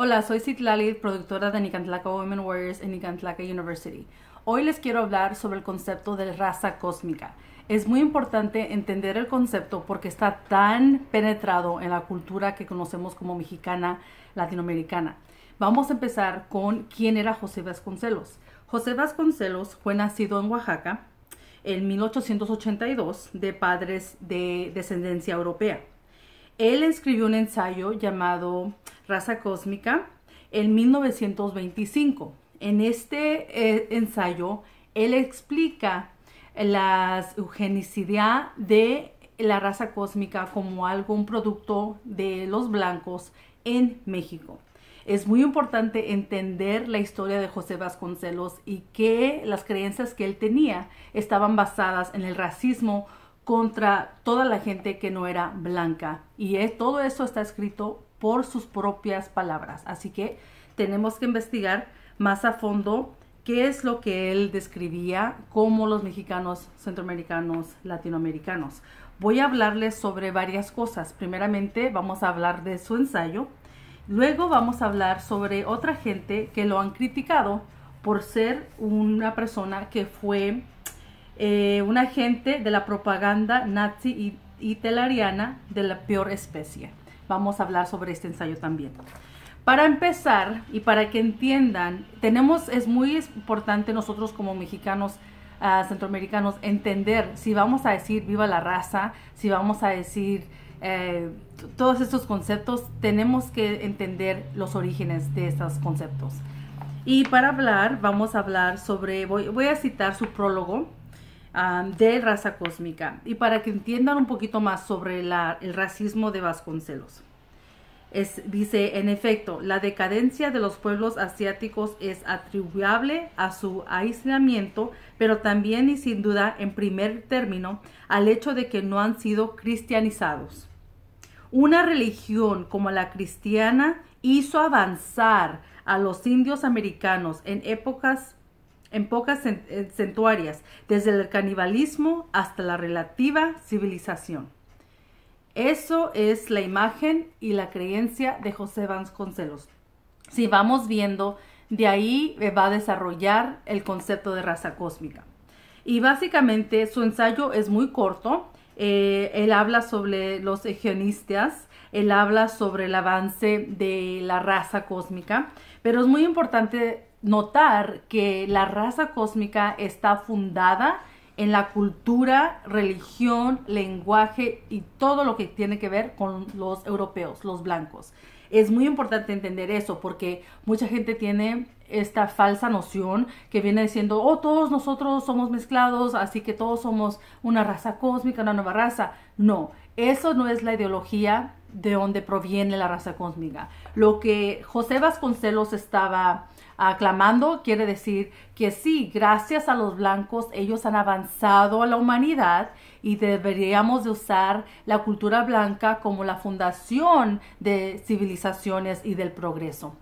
Hola, soy Citlali, productora de Nicantlaca Women Warriors en Nicantlaca University. Hoy les quiero hablar sobre el concepto de raza cósmica. Es muy importante entender el concepto porque está tan penetrado en la cultura que conocemos como mexicana latinoamericana. Vamos a empezar con quién era José Vasconcelos. José Vasconcelos fue nacido en Oaxaca en 1882 de padres de descendencia europea. Él escribió un ensayo llamado Raza Cósmica en 1925. En este eh, ensayo, él explica la eugenicidad de la raza cósmica como un producto de los blancos en México. Es muy importante entender la historia de José Vasconcelos y que las creencias que él tenía estaban basadas en el racismo contra toda la gente que no era blanca. Y eh, todo eso está escrito por sus propias palabras. Así que tenemos que investigar más a fondo qué es lo que él describía como los mexicanos, centroamericanos, latinoamericanos. Voy a hablarles sobre varias cosas. Primeramente vamos a hablar de su ensayo. Luego vamos a hablar sobre otra gente que lo han criticado por ser una persona que fue eh, un agente de la propaganda nazi y, y telariana de la peor especie vamos a hablar sobre este ensayo también. Para empezar y para que entiendan, tenemos, es muy importante nosotros como mexicanos, ah, centroamericanos, entender si vamos a decir viva la raza, si vamos a decir eh, todos estos conceptos, tenemos que entender los orígenes de estos conceptos. Y para hablar, vamos a hablar sobre, voy a citar su prólogo de raza cósmica y para que entiendan un poquito más sobre el racismo de Vasconcelos. Es, dice, en efecto, la decadencia de los pueblos asiáticos es atribuible a su aislamiento, pero también y sin duda, en primer término, al hecho de que no han sido cristianizados. Una religión como la cristiana hizo avanzar a los indios americanos en épocas en pocas eh, centuarias, desde el canibalismo hasta la relativa civilización. Eso es la imagen y la creencia de José Concelos. Si vamos viendo, de ahí eh, va a desarrollar el concepto de raza cósmica. Y básicamente su ensayo es muy corto. Eh, él habla sobre los egionistas, él habla sobre el avance de la raza cósmica, pero es muy importante notar que la raza cósmica está fundada en la cultura, religión, lenguaje y todo lo que tiene que ver con los europeos, los blancos. Es muy importante entender eso porque mucha gente tiene esta falsa noción que viene diciendo, oh, todos nosotros somos mezclados, así que todos somos una raza cósmica, una nueva raza. No, eso no es la ideología de donde proviene la raza cósmica. Lo que José Vasconcelos estaba Aclamando quiere decir que sí, gracias a los blancos ellos han avanzado a la humanidad y deberíamos de usar la cultura blanca como la fundación de civilizaciones y del progreso.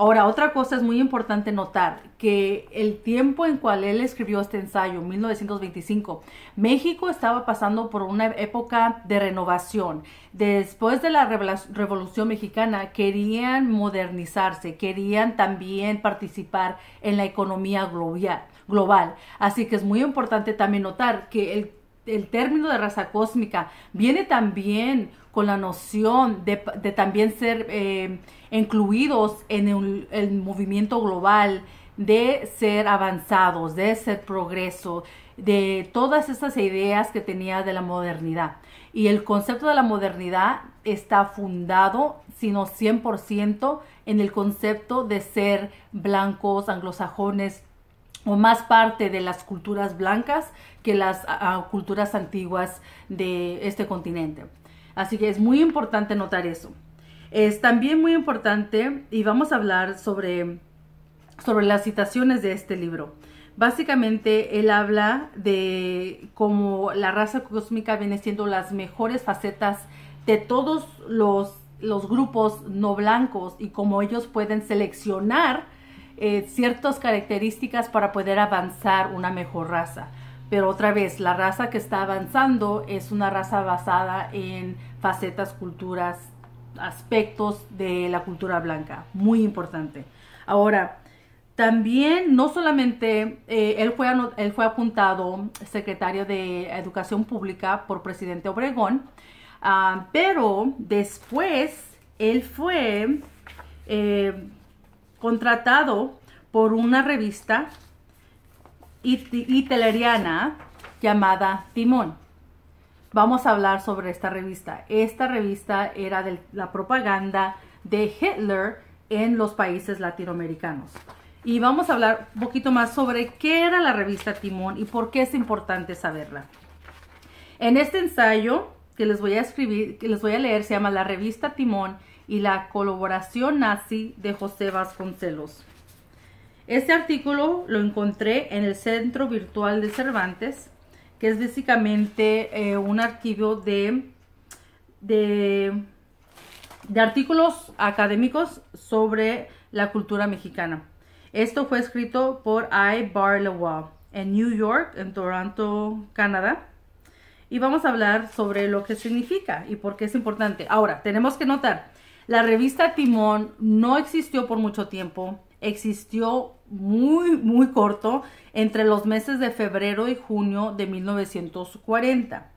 Ahora, otra cosa es muy importante notar que el tiempo en cual él escribió este ensayo, 1925, México estaba pasando por una época de renovación. Después de la Revolución Mexicana, querían modernizarse, querían también participar en la economía global. Así que es muy importante también notar que el el término de raza cósmica viene también con la noción de, también ser eh, incluidos en el, movimiento global, de ser avanzados, de ser progreso, de todas esas ideas que tenía de la modernidad. Y el concepto de la modernidad está fundado, sino 100%, en el concepto de ser blancos, anglosajones, o más parte de las culturas blancas que las culturas antiguas de este continente. Así que es muy importante notar eso. Es también muy importante, y vamos a hablar sobre, sobre las citaciones de este libro. Básicamente, él habla de cómo la raza cósmica viene siendo las mejores facetas de todos los, los grupos no blancos y cómo ellos pueden seleccionar eh, ciertas características para poder avanzar una mejor raza. Pero otra vez, la raza que está avanzando es una raza basada en facetas, culturas, aspectos de la cultura blanca. Muy importante. Ahora, también no solamente eh, él, fue, él fue apuntado secretario de Educación Pública por presidente Obregón, ah, pero después él fue... Eh, contratado por una revista italiana llamada Timón. Vamos a hablar sobre esta revista. Esta revista era de la propaganda de Hitler en los países latinoamericanos. Y vamos a hablar un poquito más sobre qué era la revista Timón y por qué es importante saberla. En este ensayo que les voy a escribir, que les voy a leer, se llama La revista Timón y la colaboración nazi de José Vasconcelos. Este artículo lo encontré en el Centro Virtual de Cervantes, que es básicamente eh, un archivo de, de, de artículos académicos sobre la cultura mexicana. Esto fue escrito por I. Barlow en New York, en Toronto, Canadá. Y vamos a hablar sobre lo que significa y por qué es importante. Ahora, tenemos que notar la revista Timón no existió por mucho tiempo, existió muy, muy corto, entre los meses de febrero y junio de 1940.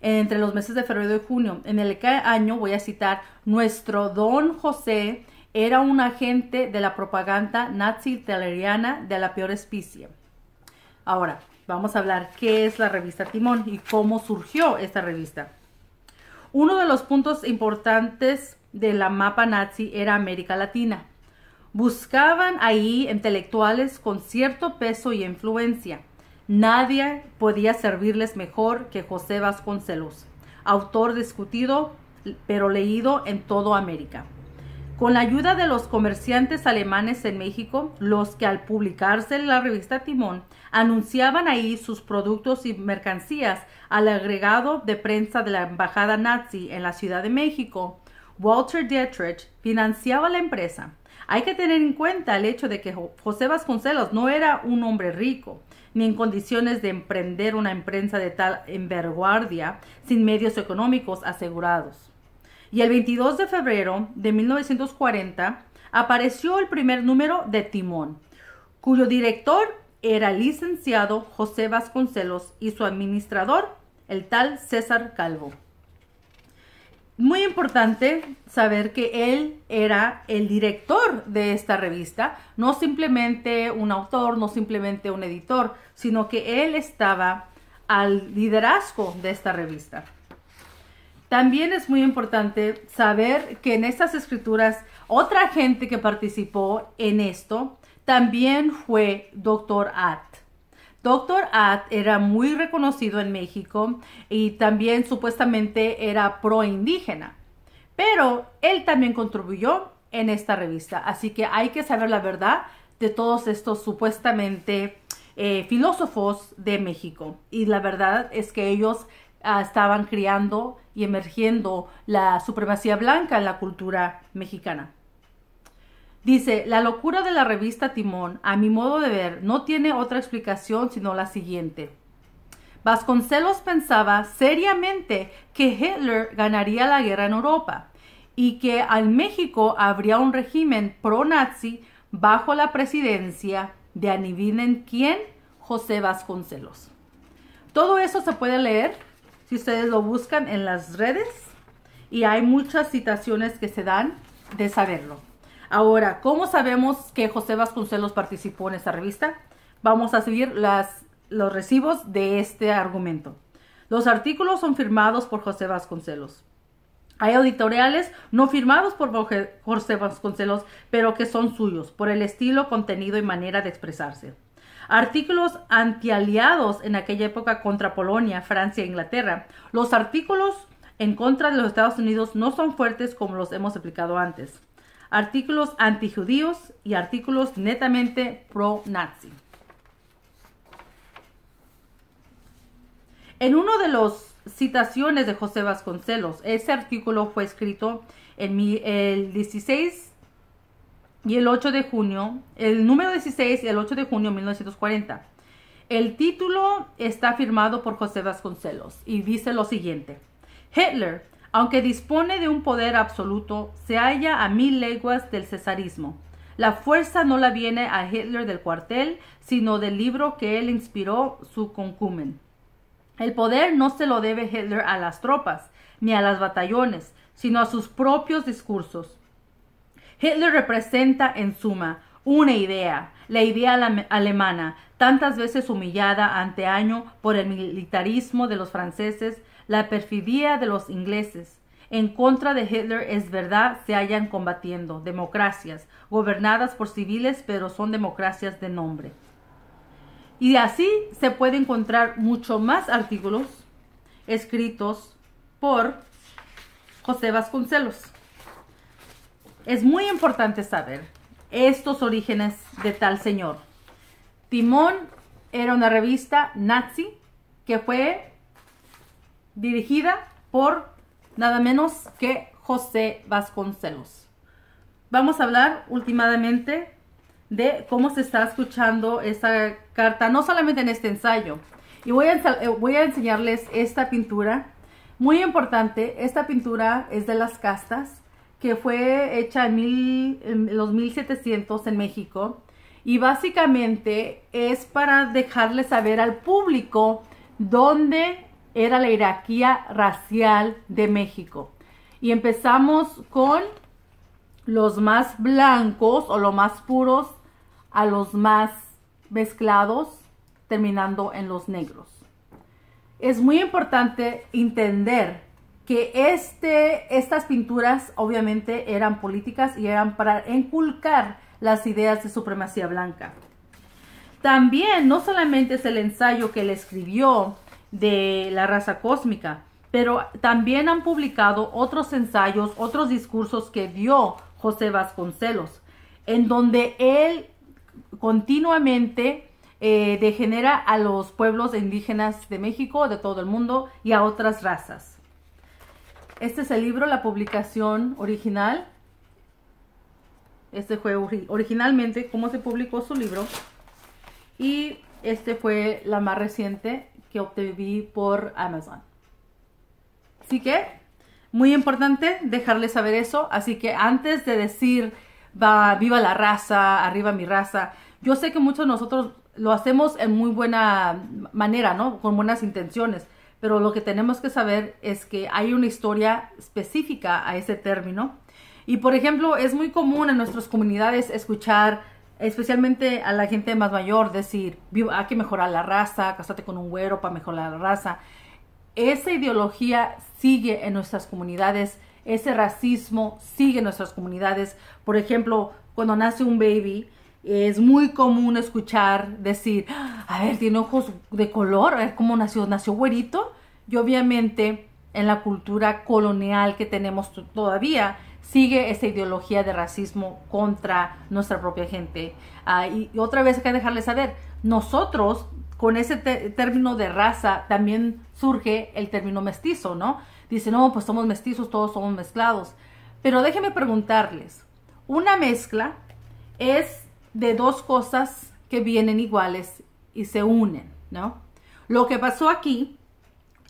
Entre los meses de febrero y junio. En el año voy a citar, nuestro don José era un agente de la propaganda nazi italiana de la peor especie. Ahora, vamos a hablar qué es la revista Timón y cómo surgió esta revista. Uno de los puntos importantes de la mapa nazi era América Latina. Buscaban ahí intelectuales con cierto peso y influencia. Nadie podía servirles mejor que José Vasconcelos, autor discutido pero leído en toda América. Con la ayuda de los comerciantes alemanes en México, los que al publicarse en la revista Timón anunciaban ahí sus productos y mercancías al agregado de prensa de la embajada nazi en la Ciudad de México, Walter Dietrich financiaba la empresa. Hay que tener en cuenta el hecho de que José Vasconcelos no era un hombre rico, ni en condiciones de emprender una empresa de tal enverguardia sin medios económicos asegurados. Y el 22 de febrero de 1940 apareció el primer número de Timón, cuyo director era el licenciado José Vasconcelos y su administrador, el tal César Calvo. Muy importante saber que él era el director de esta revista, no simplemente un autor, no simplemente un editor, sino que él estaba al liderazgo de esta revista. También es muy importante saber que en estas escrituras otra gente que participó en esto también fue Dr. At. Dr. At era muy reconocido en México y también supuestamente era pro indígena, pero él también contribuyó en esta revista, así que hay que saber la verdad de todos estos supuestamente eh, filósofos de México y la verdad es que ellos ah, estaban criando y emergiendo la supremacía blanca en la cultura mexicana. Dice, la locura de la revista Timón, a mi modo de ver, no tiene otra explicación sino la siguiente. Vasconcelos pensaba seriamente que Hitler ganaría la guerra en Europa y que al México habría un régimen pro-nazi bajo la presidencia de adivinen quién, José Vasconcelos. Todo eso se puede leer si ustedes lo buscan en las redes y hay muchas citaciones que se dan de saberlo. Ahora, ¿cómo sabemos que José Vasconcelos participó en esta revista? Vamos a seguir las, los recibos de este argumento. Los artículos son firmados por José Vasconcelos. Hay editoriales no firmados por José Vasconcelos, pero que son suyos, por el estilo, contenido y manera de expresarse artículos antialiados en aquella época contra Polonia, Francia e Inglaterra. Los artículos en contra de los Estados Unidos no son fuertes como los hemos explicado antes. Artículos antijudíos y artículos netamente pro-nazi. En uno de las citaciones de José Vasconcelos, ese artículo fue escrito en el 16 y el 8 de junio, el número 16 y el 8 de junio de 1940. El título está firmado por José Vasconcelos y dice lo siguiente. Hitler, aunque dispone de un poder absoluto, se halla a mil leguas del cesarismo. La fuerza no la viene a Hitler del cuartel, sino del libro que él inspiró su concumen. El poder no se lo debe Hitler a las tropas, ni a los batallones, sino a sus propios discursos. Hitler representa, en suma, una idea, la idea alemana, tantas veces humillada ante año por el militarismo de los franceses, la perfidia de los ingleses. En contra de Hitler es verdad se hayan combatiendo democracias, gobernadas por civiles, pero son democracias de nombre. Y así se puede encontrar mucho más artículos escritos por José Vasconcelos. Es muy importante saber estos orígenes de tal señor. Timón era una revista nazi que fue dirigida por nada menos que José Vasconcelos. Vamos a hablar últimamente de cómo se está escuchando esta carta, no solamente en este ensayo. Y voy a, eh, voy a enseñarles esta pintura. Muy importante, esta pintura es de las castas que fue hecha en, los 1700 en México y básicamente es para dejarle saber al público dónde era la jerarquía racial de México. Y empezamos con los más blancos o los más puros a los más mezclados, terminando en los negros. Es muy importante entender que este, estas pinturas obviamente eran políticas y eran para inculcar las ideas de supremacía blanca. También no solamente es el ensayo que él escribió de la raza cósmica, pero también han publicado otros ensayos, otros discursos que dio José Vasconcelos, en donde él continuamente eh, degenera a los pueblos indígenas de México, de todo el mundo y a otras razas. Este es el libro, la publicación original. Este fue originalmente cómo se publicó su libro. Y este fue la más reciente que obtuve por Amazon. Así que, muy importante dejarles saber eso. Así que antes de decir, va, viva la raza, arriba mi raza, yo sé que muchos de nosotros lo hacemos en muy buena manera, ¿no? Con buenas intenciones pero lo que tenemos que saber es que hay una historia específica a ese término. Y por ejemplo, es muy común en nuestras comunidades escuchar, especialmente a la gente más mayor, decir, hay que mejorar la raza, casate con un güero para mejorar la raza. Esa ideología sigue en nuestras comunidades, ese racismo sigue en nuestras comunidades. Por ejemplo, cuando nace un baby, es muy común escuchar decir, ah, a ver, tiene ojos de color, a ver cómo nació, nació güerito. Y obviamente en la cultura colonial que tenemos todavía sigue esa ideología de racismo contra nuestra propia gente. Ah, y, otra vez hay que dejarles saber, nosotros con ese término de raza también surge el término mestizo, ¿no? Dicen, no, pues somos mestizos, todos somos mezclados. Pero déjenme preguntarles, una mezcla es de dos cosas que vienen iguales y se unen, ¿no? Lo que pasó aquí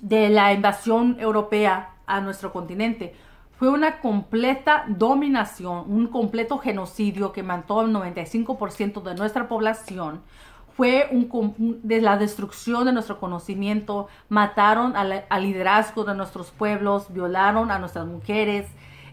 de la invasión europea a nuestro continente fue una completa dominación, un completo genocidio que mató al 95% de nuestra población. Fue un, de la destrucción de nuestro conocimiento, mataron al liderazgo de nuestros pueblos, violaron a nuestras mujeres,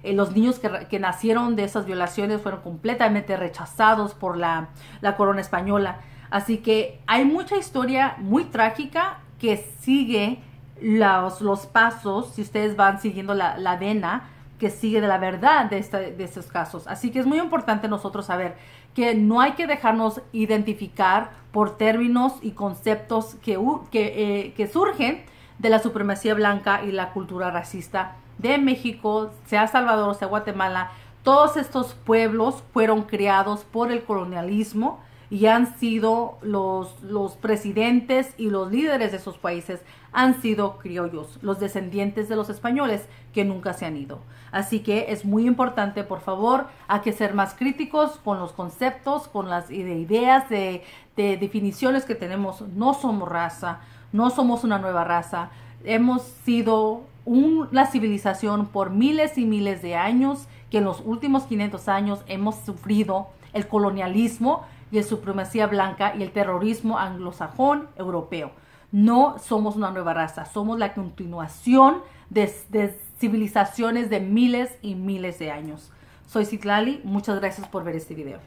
eh, los niños que, nacieron de esas violaciones fueron completamente rechazados por la, corona española. Así que hay mucha historia muy trágica que sigue los, los pasos, si ustedes van siguiendo la, la vena que sigue de la verdad de, de estos casos. Así que es muy importante nosotros saber que no hay que dejarnos identificar por términos y conceptos que, que, eh, que surgen de la supremacía blanca y la cultura racista de México, sea Salvador, sea Guatemala, todos estos pueblos fueron creados por el colonialismo y han sido los, los presidentes y los líderes de esos países han sido criollos, los descendientes de los españoles que nunca se han ido. Así que es muy importante, por favor, hay que ser más críticos con los conceptos, con las ideas de, de definiciones que tenemos. No somos raza, no somos una nueva raza. Hemos sido una civilización por miles y miles de años, que en los últimos 500 años hemos sufrido el colonialismo y el supremacía blanca y el terrorismo anglosajón europeo. No somos una nueva raza, somos la continuación de, de civilizaciones de miles y miles de años. Soy Citlali, muchas gracias por ver este video.